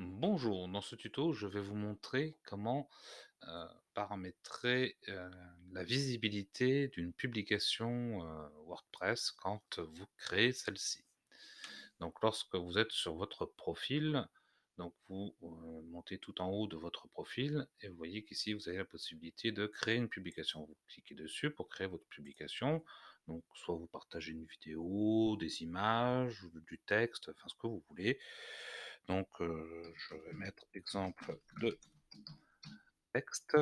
Bonjour, dans ce tuto, je vais vous montrer comment euh, paramétrer euh, la visibilité d'une publication euh, WordPress quand vous créez celle-ci. Donc lorsque vous êtes sur votre profil, donc vous montez tout en haut de votre profil et vous voyez qu'ici vous avez la possibilité de créer une publication. Vous cliquez dessus pour créer votre publication. Donc soit vous partagez une vidéo, des images, du texte, enfin ce que vous voulez. Donc, euh, je vais mettre exemple de texte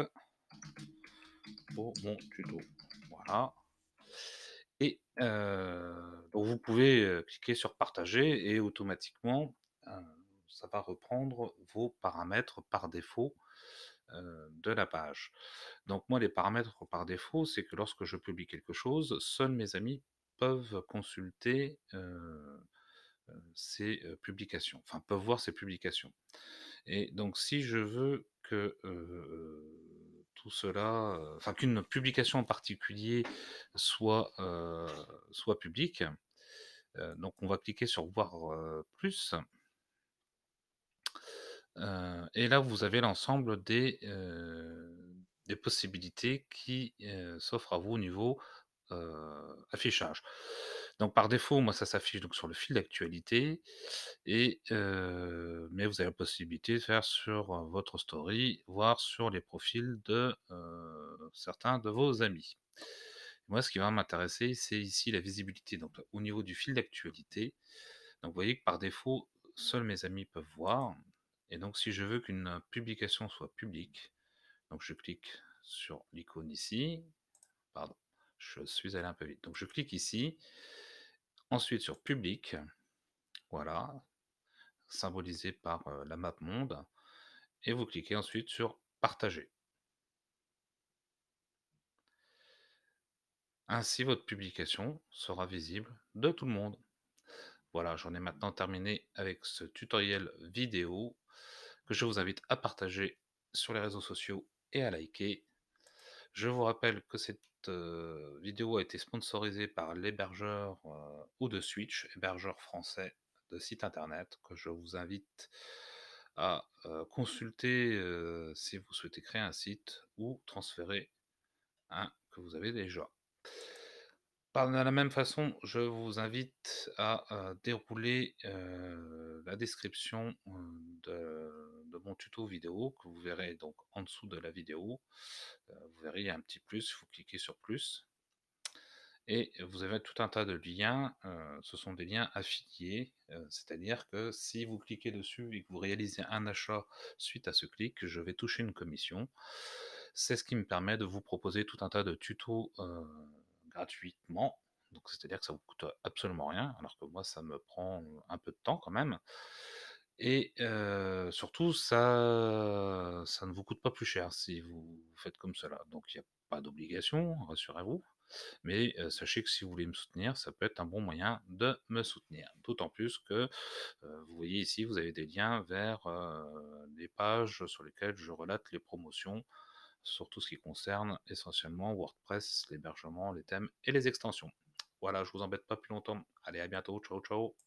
pour mon tuto. Voilà. Et euh, vous pouvez euh, cliquer sur partager et automatiquement, ça va reprendre vos paramètres par défaut de la page. Donc moi, les paramètres par défaut, c'est que lorsque je publie quelque chose, seuls mes amis peuvent consulter ses euh, euh, publications, enfin peuvent voir ses publications. Et donc si je veux que euh, tout cela, enfin qu'une publication en particulier soit, soit publique, donc on va cliquer sur voir plus. et là, vous avez l'ensemble des, des possibilités qui s'offrent à vous au niveau affichage. Donc par défaut, moi, ça s'affiche donc sur le fil d'actualité. mais vous avez la possibilité de faire sur votre story, voire sur les profils de certains de vos amis. Moi, ce qui va m'intéresser, c'est ici la visibilité. Donc au niveau du fil d'actualité. Donc vous voyez que par défaut, seuls mes amis peuvent voir. Et donc si je veux qu'une publication soit publique, donc je clique sur l'icône ici. Pardon, je suis allé un peu vite. Donc je clique ici Ensuite sur public, voilà, symbolisé par euh, la map monde. Et vous cliquez ensuite sur partager. Ainsi, votre publication sera visible de tout le monde. Voilà, j'en ai maintenant terminé avec ce tutoriel vidéo que je vous invite à partager sur les réseaux sociaux et à liker. Je vous rappelle que cette euh, vidéo a été sponsorisée par l'hébergeur euh, ou de Switch, hébergeur français de site internet, que je vous invite à euh, consulter si vous souhaitez créer un site ou transférer un que vous avez déjà. Par de la même façon, je vous invite à dérouler la description de mon tuto vidéo que vous verrez donc en dessous de la vidéo. Euh, vous verrez un petit plus, vous cliquez sur plus. Et vous avez tout un tas de liens, euh, ce sont des liens affiliés, euh, c'est-à-dire que si vous cliquez dessus et que vous réalisez un achat suite à ce clic, je vais toucher une commission. C'est ce qui me permet de vous proposer tout un tas de tutos gratuitement, donc c'est-à-dire que ça vous coûte absolument rien, alors que moi ça me prend un peu de temps quand même. Et surtout, ça, ça ne vous coûte pas plus cher si vous faites comme cela. Donc, il n'y a pas d'obligation, rassurez-vous. Mais sachez que si vous voulez me soutenir, ça peut être un bon moyen de me soutenir. D'autant plus que vous voyez ici, vous avez des liens vers les pages sur lesquelles je relate les promotions sur tout ce qui concerne essentiellement WordPress, l'hébergement, les thèmes et les extensions. Voilà, je vous embête pas plus longtemps. Allez, à bientôt. Ciao, ciao.